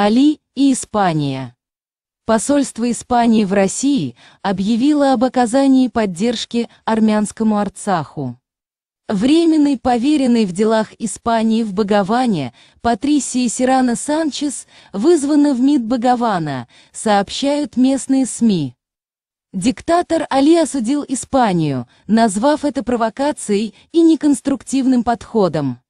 Али и Испания. Посольство Испании в России объявило об оказании поддержки армянскому Арцаху. Временный поверенный в делах Испании в Багаване Патрисия Сирана Санчес вызвана в МИД Багавана, сообщают местные СМИ. Диктатор Али осудил Испанию, назвав это провокацией и неконструктивным подходом.